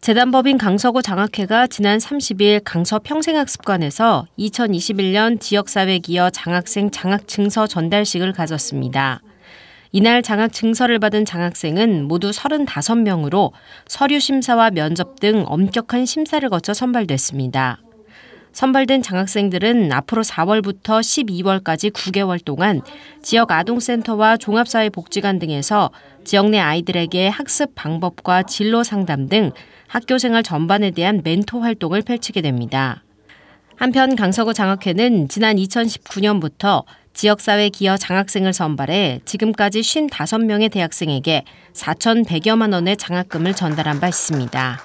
재단법인 강서구 장학회가 지난 30일 강서 평생학습관에서 2021년 지역사회 기여 장학생 장학증서 전달식을 가졌습니다. 이날 장학 증서를 받은 장학생은 모두 35명으로 서류 심사와 면접 등 엄격한 심사를 거쳐 선발됐습니다. 선발된 장학생들은 앞으로 4월부터 12월까지 9개월 동안 지역 아동센터와 종합사회복지관 등에서 지역 내 아이들에게 학습 방법과 진로 상담 등 학교 생활 전반에 대한 멘토 활동을 펼치게 됩니다. 한편 강서구 장학회는 지난 2019년부터 지역사회 기여 장학생을 선발해 지금까지 55명의 대학생에게 4,100여만 원의 장학금을 전달한 바 있습니다.